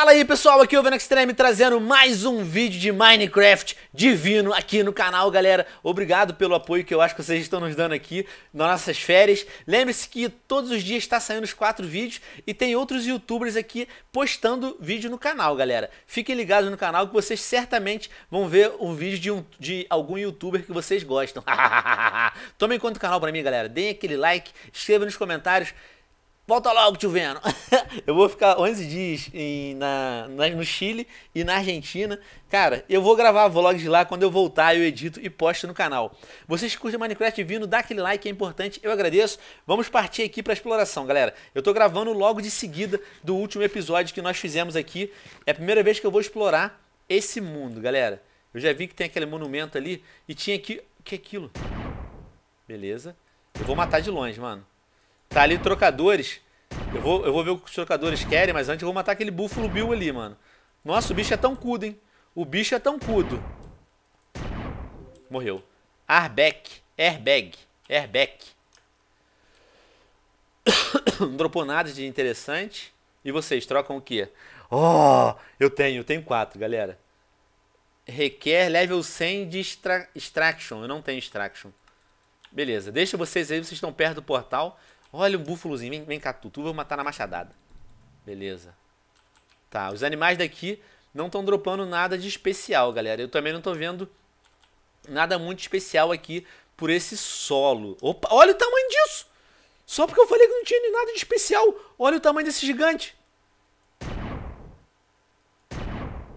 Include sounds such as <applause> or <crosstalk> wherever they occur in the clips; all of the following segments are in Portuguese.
Fala aí pessoal, aqui é o Venom Extreme trazendo mais um vídeo de Minecraft divino aqui no canal, galera. Obrigado pelo apoio que eu acho que vocês estão nos dando aqui nas nossas férias. Lembre-se que todos os dias está saindo os quatro vídeos e tem outros youtubers aqui postando vídeo no canal, galera. Fiquem ligados no canal que vocês certamente vão ver um vídeo de, um, de algum youtuber que vocês gostam. <laughs> Tomem conta do canal pra mim, galera. Deem aquele like, escreva nos comentários. Volta logo, tio Veno. <laughs> eu vou ficar 11 dias em, na, na, no Chile e na Argentina. Cara, eu vou gravar vlogs de lá. Quando eu voltar, eu edito e posto no canal. Vocês curtem Minecraft vindo, dá aquele like, é importante. Eu agradeço. Vamos partir aqui para exploração, galera. Eu tô gravando logo de seguida do último episódio que nós fizemos aqui. É a primeira vez que eu vou explorar esse mundo, galera. Eu já vi que tem aquele monumento ali e tinha aqui... O que é aquilo? Beleza. Eu vou matar de longe, mano. Tá ali trocadores. Eu vou, eu vou ver o que os trocadores querem, mas antes eu vou matar aquele búfalo Bill ali, mano. Nossa, o bicho é tão cudo, hein? O bicho é tão cudo. Morreu. Arbeck. Airbag. Airbag. Não <coughs> dropou nada de interessante. E vocês trocam o quê? Oh, eu tenho, eu tenho quatro, galera. Requer level 100 de extra extraction. Eu não tenho extraction. Beleza, deixa vocês aí, vocês estão perto do portal. Olha o búfalozinho, vem, vem cá, tu, tu vou matar na machadada. Beleza. Tá, os animais daqui não estão dropando nada de especial, galera. Eu também não estou vendo nada muito especial aqui por esse solo. Opa, olha o tamanho disso! Só porque eu falei que não tinha nada de especial. Olha o tamanho desse gigante.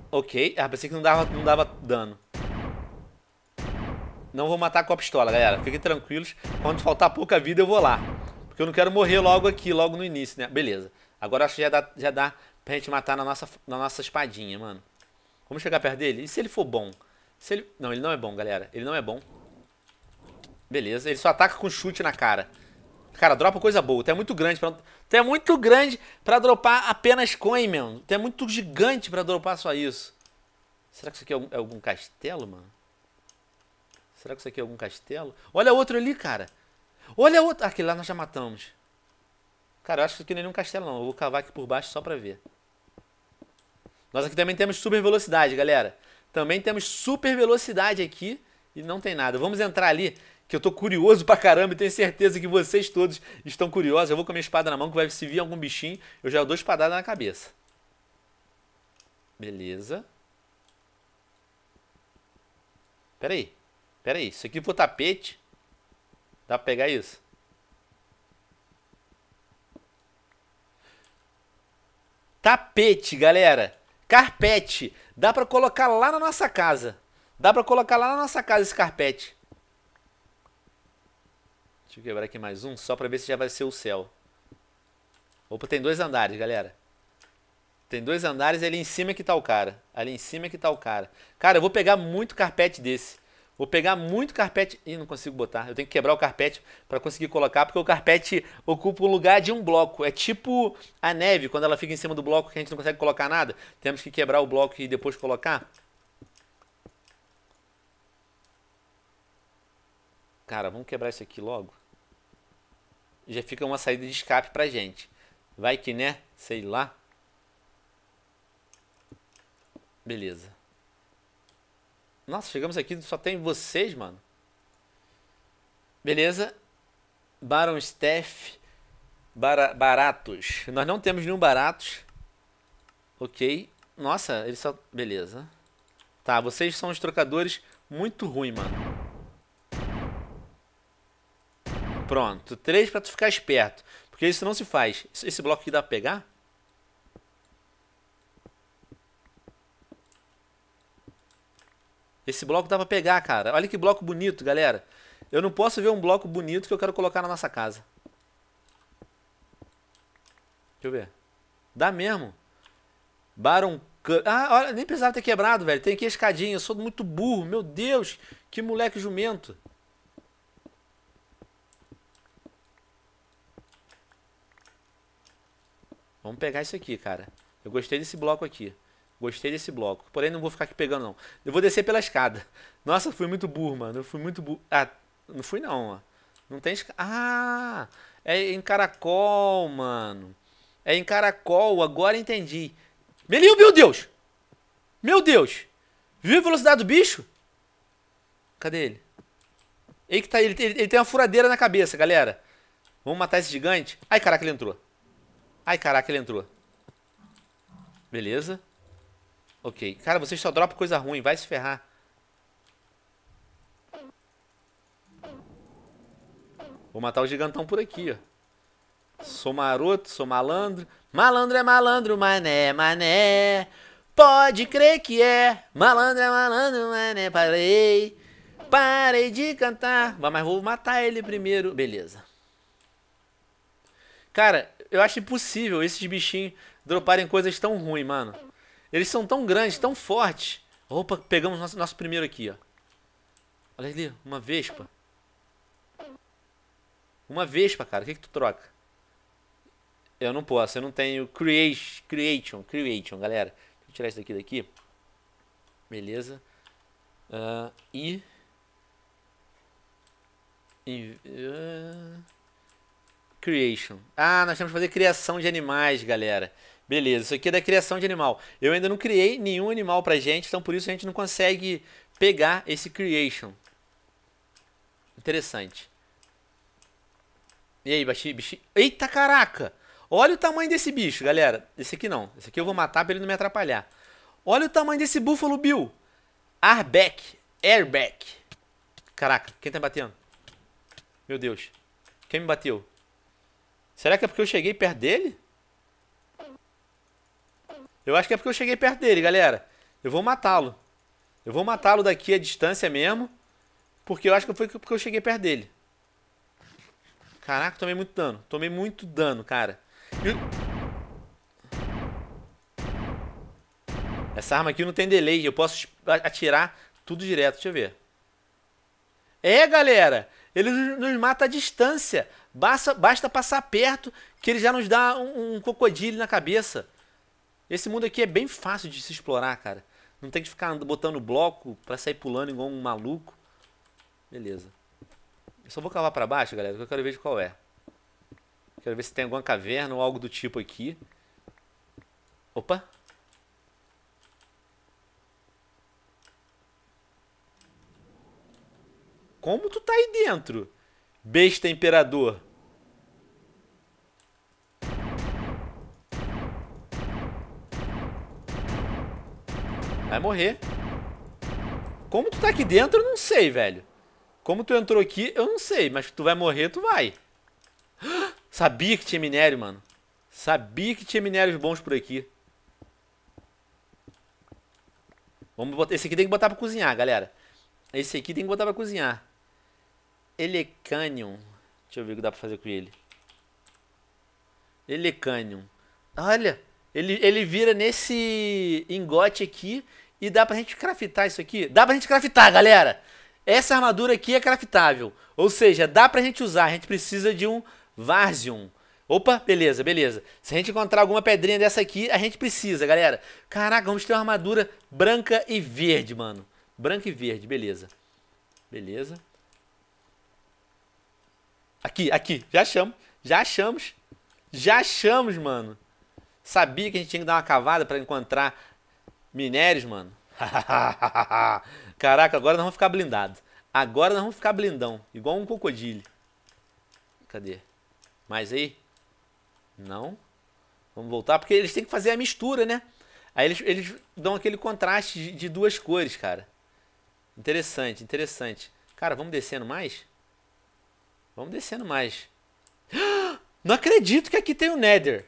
Ok. Ah, pensei que não dava, não dava dano. Não vou matar com a pistola, galera. Fiquem tranquilos. Quando faltar pouca vida, eu vou lá. Porque eu não quero morrer logo aqui, logo no início, né? Beleza. Agora acho que já dá, já dá pra gente matar na nossa, na nossa espadinha, mano. Vamos chegar perto dele? E se ele for bom? Se ele... Não, ele não é bom, galera. Ele não é bom. Beleza. Ele só ataca com chute na cara. Cara, dropa coisa boa. Tu é muito grande pra... Tu é muito grande pra dropar apenas coin, mano. Tu é muito gigante pra dropar só isso. Será que isso aqui é algum, é algum castelo, mano? Será que isso aqui é algum castelo? Olha outro ali, cara. Olha outro. Aquele lá nós já matamos. Cara, eu acho que aqui não é nenhum castelo, não. Eu vou cavar aqui por baixo só pra ver. Nós aqui também temos super velocidade, galera. Também temos super velocidade aqui e não tem nada. Vamos entrar ali, que eu tô curioso pra caramba e tenho certeza que vocês todos estão curiosos. Eu vou com a minha espada na mão, que vai se vir algum bichinho. Eu já dou espadada na cabeça. Beleza. Pera aí. Pera aí. Isso aqui foi é tapete. Dá pra pegar isso? Tapete, galera. Carpete. Dá pra colocar lá na nossa casa. Dá pra colocar lá na nossa casa esse carpete. Deixa eu quebrar aqui mais um, só pra ver se já vai ser o céu. Opa, tem dois andares, galera. Tem dois andares ali em cima que tá o cara. Ali em cima que tá o cara. Cara, eu vou pegar muito carpete desse. Vou pegar muito carpete e não consigo botar. Eu tenho que quebrar o carpete para conseguir colocar, porque o carpete ocupa o lugar de um bloco. É tipo a neve, quando ela fica em cima do bloco que a gente não consegue colocar nada, temos que quebrar o bloco e depois colocar. Cara, vamos quebrar isso aqui logo. Já fica uma saída de escape pra gente. Vai que né? Sei lá. Beleza. Nossa, chegamos aqui, só tem vocês, mano. Beleza. Baron Steff, Bar baratos. Nós não temos nenhum baratos. Ok. Nossa, ele só... Beleza. Tá, vocês são os trocadores muito ruim, mano. Pronto. Três pra tu ficar esperto. Porque isso não se faz. Esse bloco aqui dá pra pegar? Esse bloco dá pra pegar, cara. Olha que bloco bonito, galera. Eu não posso ver um bloco bonito que eu quero colocar na nossa casa. Deixa eu ver. Dá mesmo. Baron Ah, olha, nem precisava ter quebrado, velho. Tem aqui a escadinha. Eu sou muito burro. Meu Deus, que moleque jumento. Vamos pegar isso aqui, cara. Eu gostei desse bloco aqui. Gostei desse bloco. Porém, não vou ficar aqui pegando, não. Eu vou descer pela escada. Nossa, fui muito burro, mano. Eu fui muito burro. Ah, não fui não, ó. Não tem escada. Ah, é em caracol, mano. É em caracol, agora entendi. Melinho, meu Deus! Meu Deus! Viu a velocidade do bicho? Cadê ele? Ele que tá. Ele, ele, ele tem uma furadeira na cabeça, galera. Vamos matar esse gigante. Ai, caraca, ele entrou. Ai, caraca, ele entrou. Beleza. Ok. Cara, vocês só dropam coisa ruim. Vai se ferrar. Vou matar o gigantão por aqui, ó. Sou maroto, sou malandro. Malandro é malandro, mané, mané. Pode crer que é. Malandro é malandro, mané. Parei. Parei de cantar. Mas vou matar ele primeiro. Beleza. Cara, eu acho impossível esses bichinhos droparem coisas tão ruins, mano. Eles são tão grandes, tão fortes. Opa, pegamos nosso, nosso primeiro aqui, ó. Olha ali, uma vespa. Uma vespa, cara. O que, que tu troca? Eu não posso, eu não tenho create, creation, creation, galera. Deixa eu tirar isso daqui daqui. Beleza. Uh, e... uh, creation. Ah, nós temos que fazer criação de animais, galera. Beleza, isso aqui é da criação de animal. Eu ainda não criei nenhum animal pra gente, então por isso a gente não consegue pegar esse creation. Interessante. E aí, bichinho? bicho. Eita, caraca! Olha o tamanho desse bicho, galera. Esse aqui não. Esse aqui eu vou matar pra ele não me atrapalhar. Olha o tamanho desse búfalo, Bill. Arback. Airback. Caraca, quem tá batendo? Meu Deus. Quem me bateu? Será que é porque eu cheguei perto dele? Eu acho que é porque eu cheguei perto dele, galera. Eu vou matá-lo. Eu vou matá-lo daqui à distância mesmo. Porque eu acho que foi porque eu cheguei perto dele. Caraca, tomei muito dano. Tomei muito dano, cara. Essa arma aqui não tem delay. Eu posso atirar tudo direto. Deixa eu ver. É, galera. Ele nos mata à distância. Basta, basta passar perto que ele já nos dá um, um crocodilo na cabeça. Esse mundo aqui é bem fácil de se explorar, cara. Não tem que ficar botando bloco pra sair pulando igual um maluco. Beleza. Eu só vou cavar pra baixo, galera, que eu quero ver de qual é. Quero ver se tem alguma caverna ou algo do tipo aqui. Opa! Como tu tá aí dentro? Besta imperador. Vai morrer. Como tu tá aqui dentro, eu não sei, velho. Como tu entrou aqui, eu não sei. Mas tu vai morrer, tu vai. <gasps> Sabia que tinha minério, mano. Sabia que tinha minérios bons por aqui. Vamos botar... Esse aqui tem que botar pra cozinhar, galera. Esse aqui tem que botar pra cozinhar. Elecanium. Deixa eu ver o que dá pra fazer com ele. Elecanium. Olha, ele, ele vira nesse ingote aqui e dá pra gente craftar isso aqui? Dá pra gente craftar, galera! Essa armadura aqui é craftável. Ou seja, dá pra gente usar. A gente precisa de um Varzium. Opa, beleza, beleza. Se a gente encontrar alguma pedrinha dessa aqui, a gente precisa, galera. Caraca, vamos ter uma armadura branca e verde, mano. Branca e verde, beleza. Beleza. Aqui, aqui. Já achamos. Já achamos. Já achamos, mano. Sabia que a gente tinha que dar uma cavada pra encontrar minérios, mano. <laughs> Caraca, agora nós vamos ficar blindados. Agora nós vamos ficar blindão, igual um crocodilo. Cadê? Mais aí? Não. Vamos voltar, porque eles têm que fazer a mistura, né? Aí eles, eles dão aquele contraste de, de duas cores, cara. Interessante, interessante. Cara, vamos descendo mais? Vamos descendo mais. <gasps> Não acredito que aqui tem o um Nether.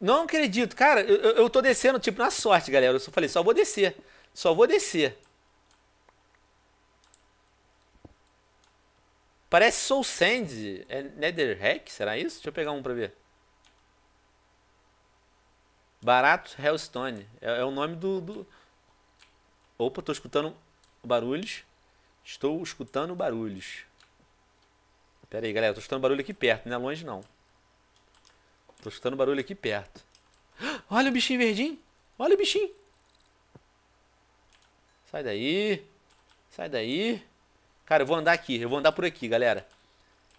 Não acredito. Cara, eu, eu tô descendo, tipo, na sorte, galera. Eu só falei, só vou descer. Só vou descer. Parece Soul Sand. É Netherhack? Será isso? Deixa eu pegar um pra ver. Barato Hellstone. É, é o nome do, do... Opa, tô escutando barulhos. Estou escutando barulhos. Pera aí, galera. Tô escutando barulho aqui perto, não é longe não. Tô escutando barulho aqui perto. <gasps> Olha o bichinho verdinho. Olha o bichinho. Sai daí. Sai daí. Cara, eu vou andar aqui. Eu vou andar por aqui, galera.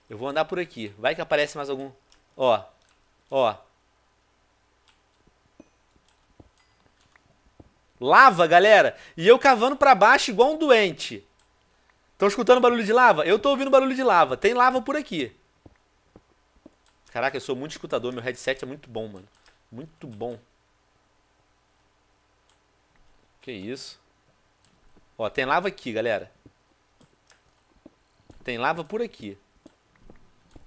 Eu vou andar por aqui. Vai que aparece mais algum. Ó. Ó. Lava, galera. E eu cavando pra baixo igual um doente. Estão escutando barulho de lava? Eu tô ouvindo barulho de lava. Tem lava por aqui. Caraca, eu sou muito escutador. Meu headset é muito bom, mano. Muito bom. Que isso. Ó, tem lava aqui, galera. Tem lava por aqui.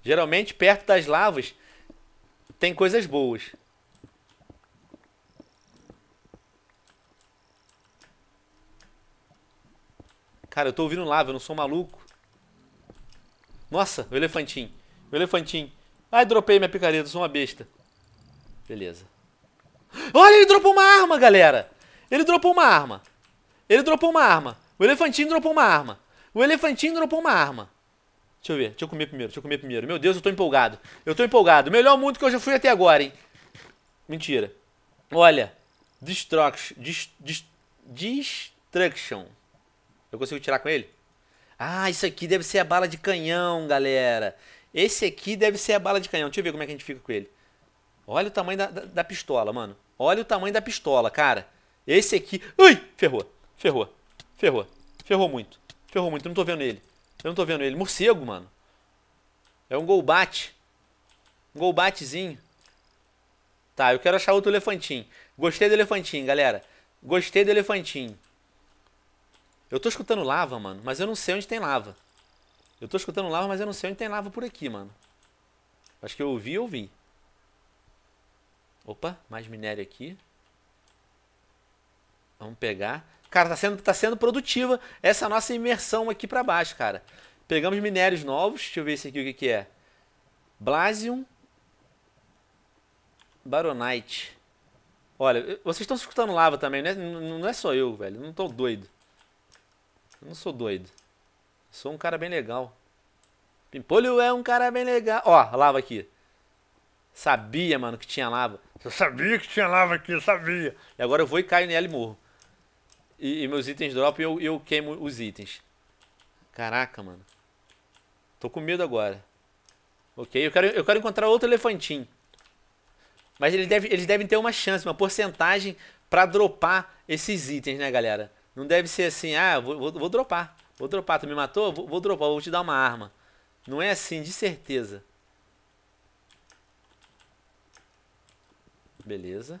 Geralmente, perto das lavas, tem coisas boas. Cara, eu tô ouvindo lava, eu não sou maluco. Nossa, o elefantinho. O elefantinho. Ai, dropei minha picareta, sou uma besta. Beleza. Olha, ele dropou uma arma, galera. Ele dropou uma arma. Ele dropou uma arma. O elefantinho dropou uma arma. O elefantinho dropou uma arma. Deixa eu ver. Deixa eu comer primeiro. Deixa eu comer primeiro. Meu Deus, eu tô empolgado. Eu tô empolgado. Melhor mundo que eu já fui até agora, hein? Mentira. Olha. Destruction. destruction. Eu consigo tirar com ele? Ah, isso aqui deve ser a bala de canhão, galera. Esse aqui deve ser a bala de canhão. Deixa eu ver como é que a gente fica com ele. Olha o tamanho da, da, da pistola, mano. Olha o tamanho da pistola, cara. Esse aqui... Ui! Ferrou. Ferrou. Ferrou. Ferrou muito. Ferrou muito. Eu não tô vendo ele. Eu não tô vendo ele. Morcego, mano. É um golbate. Um golbatezinho. Tá, eu quero achar outro elefantinho. Gostei do elefantinho, galera. Gostei do elefantinho. Eu tô escutando lava, mano, mas eu não sei onde tem lava. Eu tô escutando lava, mas eu não sei onde tem lava por aqui, mano. Acho que eu ouvi, ouvi. Opa, mais minério aqui. Vamos pegar. Cara, tá sendo, tá sendo produtiva essa nossa imersão aqui para baixo, cara. Pegamos minérios novos. Deixa eu ver esse aqui o que, que é. Blasium Baronite. Olha, vocês estão escutando lava também, né? Não é só eu, velho. Não tô doido. Eu não sou doido. Sou um cara bem legal. Pimpolho é um cara bem legal. Ó, lava aqui. Sabia, mano, que tinha lava. Eu sabia que tinha lava aqui, eu sabia. E agora eu vou e caio nela e morro e, e meus itens dropam e eu, eu queimo os itens. Caraca, mano. Tô com medo agora. Ok, eu quero, eu quero encontrar outro elefantinho. Mas ele deve, eles devem ter uma chance, uma porcentagem para dropar esses itens, né, galera? Não deve ser assim, ah, vou, vou, vou dropar. Vou dropar, tu me matou? Vou, vou dropar, vou te dar uma arma. Não é assim, de certeza. Beleza.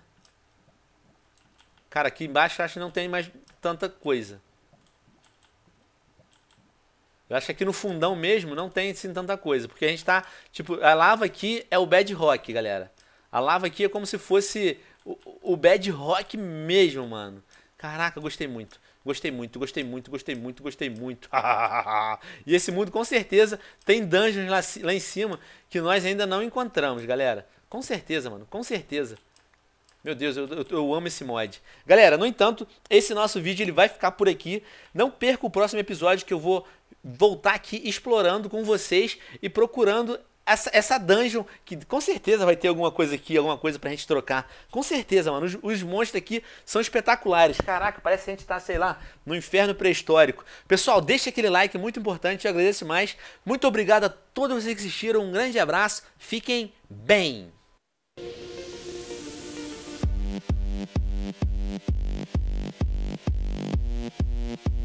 Cara, aqui embaixo acho que não tem mais tanta coisa. Eu acho que aqui no fundão mesmo não tem assim tanta coisa, porque a gente tá, tipo, a lava aqui é o bad rock, galera. A lava aqui é como se fosse o, o bad rock mesmo, mano. Caraca, gostei muito. Gostei muito, gostei muito, gostei muito, gostei muito. <laughs> e esse mundo com certeza tem dungeons lá, lá em cima que nós ainda não encontramos, galera. Com certeza, mano, com certeza. Meu Deus, eu, eu, eu, amo esse mod. Galera, no entanto, esse nosso vídeo ele vai ficar por aqui. Não perca o próximo episódio que eu vou voltar aqui explorando com vocês e procurando essa, essa dungeon, que com certeza vai ter alguma coisa aqui, alguma coisa pra gente trocar. Com certeza, mano. Os, os monstros aqui são espetaculares. Caraca, parece que a gente tá, sei lá, no inferno pré-histórico. Pessoal, deixa aquele like, muito importante. Eu agradeço mais. Muito obrigado a todos vocês que assistiram. Um grande abraço. Fiquem bem.